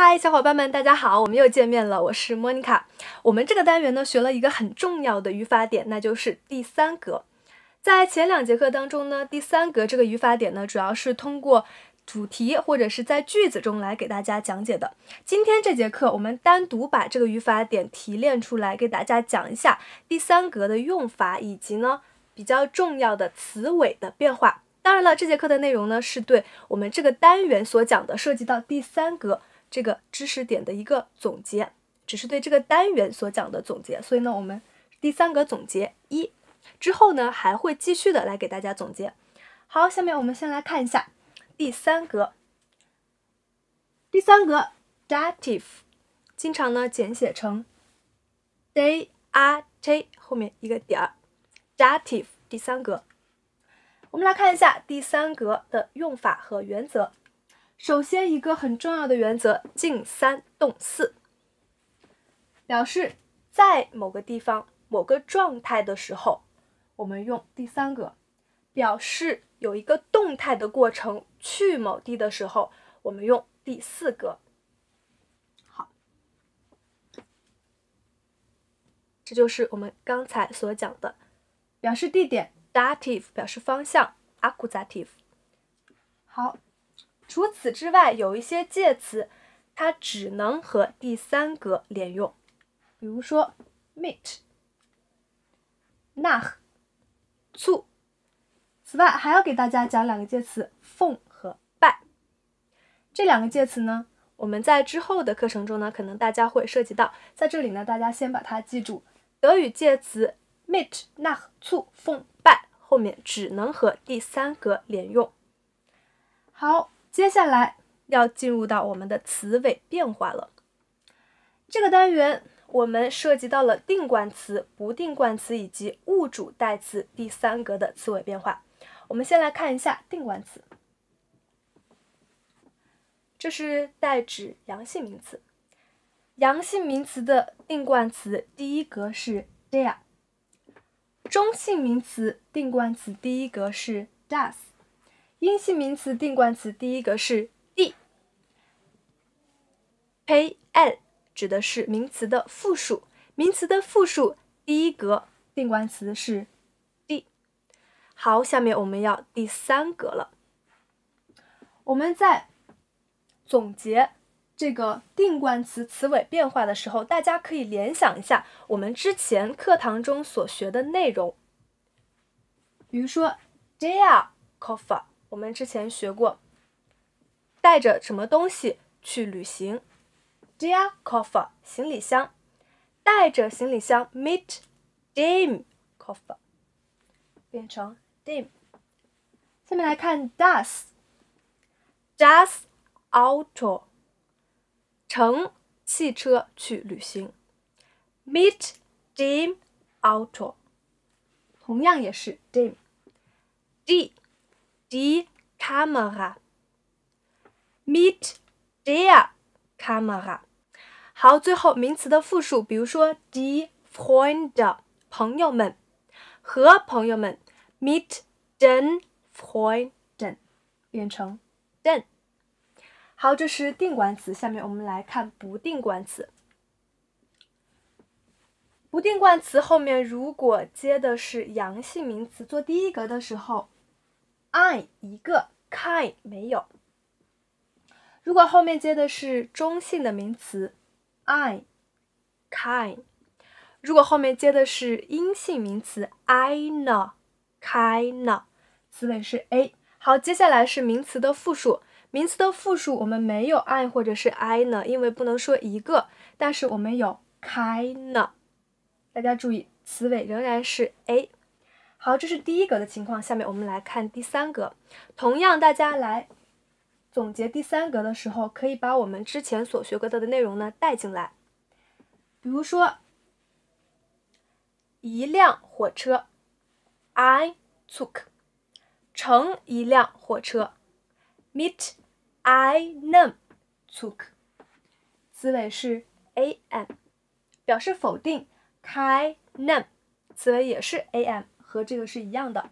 嗨，小伙伴们，大家好，我们又见面了。我是莫妮卡。我们这个单元呢学了一个很重要的语法点，那就是第三格。在前两节课当中呢，第三格这个语法点呢，主要是通过主题或者是在句子中来给大家讲解的。今天这节课，我们单独把这个语法点提炼出来，给大家讲一下第三格的用法，以及呢比较重要的词尾的变化。当然了，这节课的内容呢，是对我们这个单元所讲的涉及到第三格。这个知识点的一个总结，只是对这个单元所讲的总结，所以呢，我们第三格总结一之后呢，还会继续的来给大家总结。好，下面我们先来看一下第三格，第三格 datif，经常呢简写成 d a t 后面一个点儿，datif 第三格。我们来看一下第三格的用法和原则。首先，一个很重要的原则：静三动四。表示在某个地方、某个状态的时候，我们用第三个；表示有一个动态的过程，去某地的时候，我们用第四个。好，这就是我们刚才所讲的：表示地点 （dative），表示方向 （accusative）。好。除此之外，有一些介词，它只能和第三格连用，比如说 mit、nach、zu。此外，还要给大家讲两个介词 f o m 和 by。这两个介词呢，我们在之后的课程中呢，可能大家会涉及到，在这里呢，大家先把它记住。德语介词 mit、nach、zu、f o m by 后面只能和第三格连用。好。接下来要进入到我们的词尾变化了。这个单元我们涉及到了定冠词、不定冠词以及物主代词第三格的词尾变化。我们先来看一下定冠词，这是代指阳性名词，阳性名词的定冠词第一格是 the，r e 中性名词定冠词第一格是 d o e s 阴性名词定冠词第一个是 d，pl 指的是名词的复数，名词的复数第一格定冠词是 d。好，下面我们要第三格了。我们在总结这个定冠词词尾变化的时候，大家可以联想一下我们之前课堂中所学的内容，比如说 their coffee。我们之前学过，带着什么东西去旅行？Dear, c o f f e r 行李箱。带着行李箱，meet, dim, c o f e r 变成 dim。下面来看，does，does, auto，乘汽车去旅行，meet, dim, auto，同样也是 dim，d。d e camera, meet t h e r k camera。好，最后名词的复数，比如说 d e friend，朋友们和朋友们 meet den f r i n d s 变成 d e n 好，这是定冠词，下面我们来看不定冠词。不定冠词后面如果接的是阳性名词做第一格的时候。i 一个，k 没有。如果后面接的是中性的名词，i kind；如果后面接的是阴性名词，i na kind。词尾是 a。好，接下来是名词的复数。名词的复数我们没有 i 或者是 i 呢，因为不能说一个，但是我们有 kind。大家注意，词尾仍然是 a。好，这是第一格的情况。下面我们来看第三格，同样大家来总结第三格的时候，可以把我们之前所学过的的内容呢带进来。比如说，一辆火车，I took，乘一辆火车，meet I n o m e took，词尾是 am，表示否定，开 n o m e 词尾也是 am。和这个是一样的。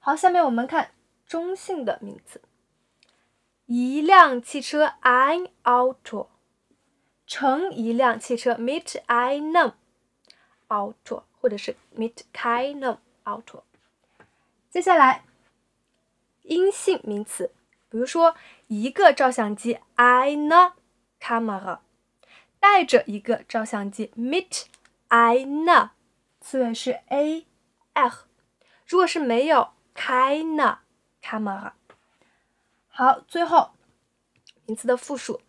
好，下面我们看中性的名词，一辆汽车，an auto。乘一辆汽车，meet k n auto，或者是 meet 开 no auto。接下来，阴性名词，比如说一个照相机 k n camera。带着一个照相机，meet k n 词尾是 a。f，如果是没有 keine Kamera。好。最后，名词的复数，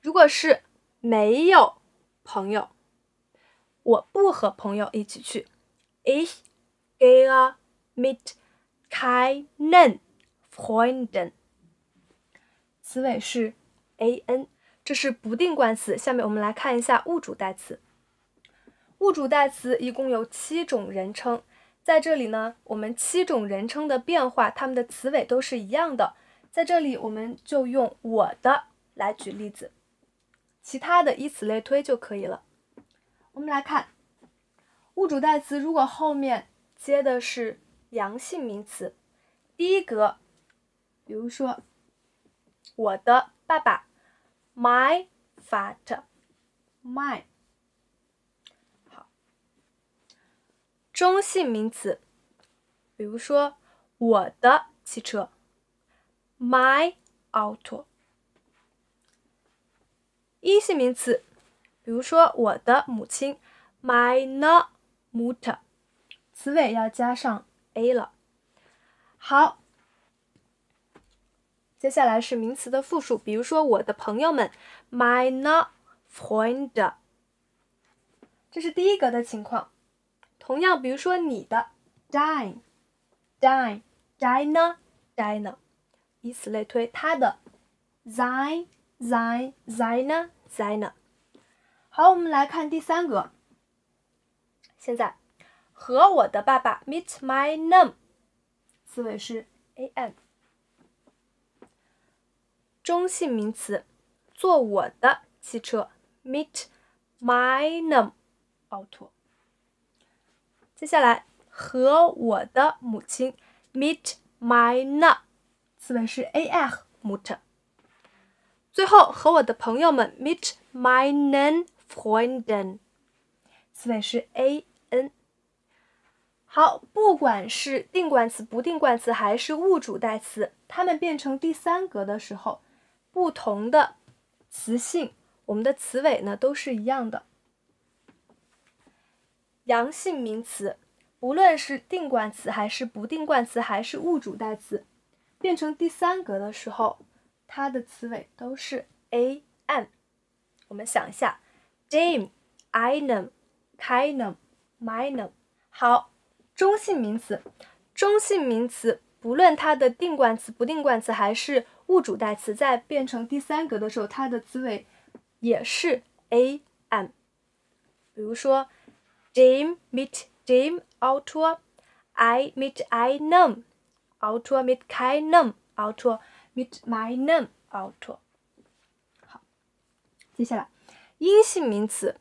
如果是没有朋友，我不和朋友一起去。Ich gehe mit k e i n e n f r e u n d e n 词尾是 an，这是不定冠词。下面我们来看一下物主代词。物主代词一共有七种人称，在这里呢，我们七种人称的变化，它们的词尾都是一样的。在这里，我们就用我的来举例子，其他的以此类推就可以了。我们来看，物主代词如果后面接的是阳性名词，第一格，比如说我的爸爸，my father，my。中性名词，比如说我的汽车，my auto。阴性名词，比如说我的母亲，my mother，词尾要加上 a 了。好，接下来是名词的复数，比如说我的朋友们，my friends。这是第一格的情况。同样，比如说你的，Din，Din，Dina，Dina，e e 以此类推，他的，Zin，Zin，Zina，Zina。好，我们来看第三个。现在，和我的爸爸，Meet my n a m e 词尾是 an，中性名词，坐我的汽车，Meet my n a m e 奥托。接下来和我的母亲 meet my n o t 词尾是 a F mut。最后和我的朋友们 meet my nen freunden，词尾是 a n。好，不管是定冠词、不定冠词还是物主代词，它们变成第三格的时候，不同的词性，我们的词尾呢都是一样的。阳性名词，无论是定冠词还是不定冠词还是物主代词，变成第三格的时候，它的词尾都是 a n。我们想一下 d i m i n u m i n u m m i n u m 好，中性名词，中性名词，不论它的定冠词、不定冠词还是物主代词，在变成第三格的时候，它的词尾也是 a n。比如说。dem mit dem Autor, i mit einem Autor, mit keinem Autor, mit meinem Autor。好，接下来，阴性名词，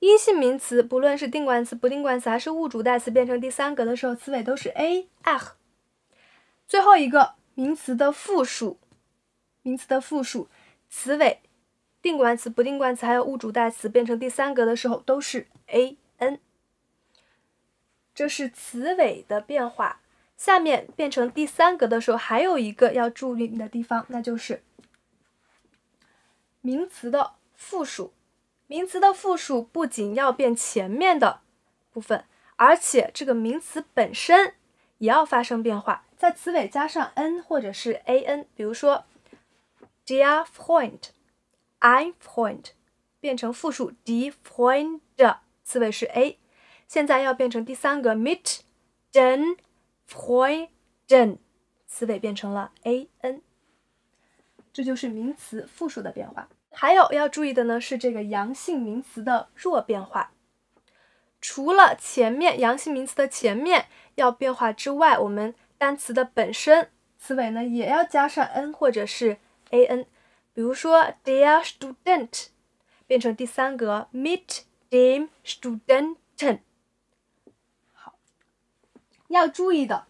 阴性名词不论是定冠词、不定冠词还是物主代词变成第三格的时候，词尾都是 a f。最后一个，名词的复数，名词的复数，词尾定冠词、不定冠词还有物主代词变成第三格的时候都是 a n。这是词尾的变化。下面变成第三格的时候，还有一个要注意的地方，那就是名词的复数。名词的复数不仅要变前面的部分，而且这个名词本身也要发生变化，在词尾加上 n 或者是 an。比如说 d e a r p o i n t i e point，变成复数 d e f r point 的词尾是 a。现在要变成第三个 mit den f r e u d e n 词尾变成了 an，这就是名词复数的变化。还有要注意的呢，是这个阳性名词的弱变化。除了前面阳性名词的前面要变化之外，我们单词的本身词尾呢也要加上 n 或者是 an。比如说 der Student 变成第三个 mit dem Studenten。要注意的，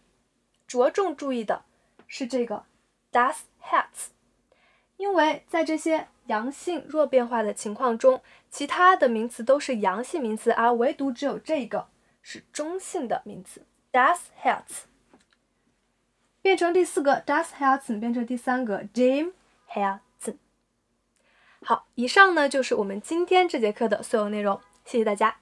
着重注意的是这个，Dad's hats，因为在这些阳性弱变化的情况中，其他的名词都是阳性名词，而唯独只有这个是中性的名词，Dad's hats，变成第四个，Dad's hats，变成第三个，Jim' hats。好，以上呢就是我们今天这节课的所有内容，谢谢大家。